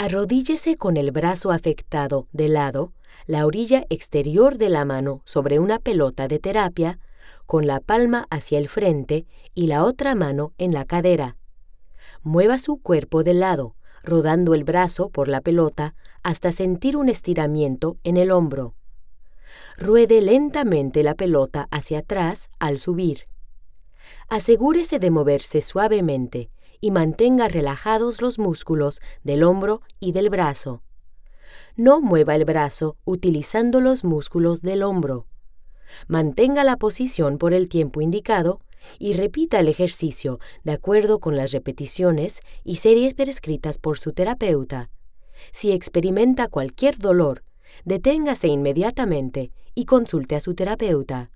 Arrodíllese con el brazo afectado de lado, la orilla exterior de la mano sobre una pelota de terapia, con la palma hacia el frente y la otra mano en la cadera. Mueva su cuerpo de lado, rodando el brazo por la pelota hasta sentir un estiramiento en el hombro. Ruede lentamente la pelota hacia atrás al subir. Asegúrese de moverse suavemente, y mantenga relajados los músculos del hombro y del brazo. No mueva el brazo utilizando los músculos del hombro. Mantenga la posición por el tiempo indicado y repita el ejercicio de acuerdo con las repeticiones y series prescritas por su terapeuta. Si experimenta cualquier dolor, deténgase inmediatamente y consulte a su terapeuta.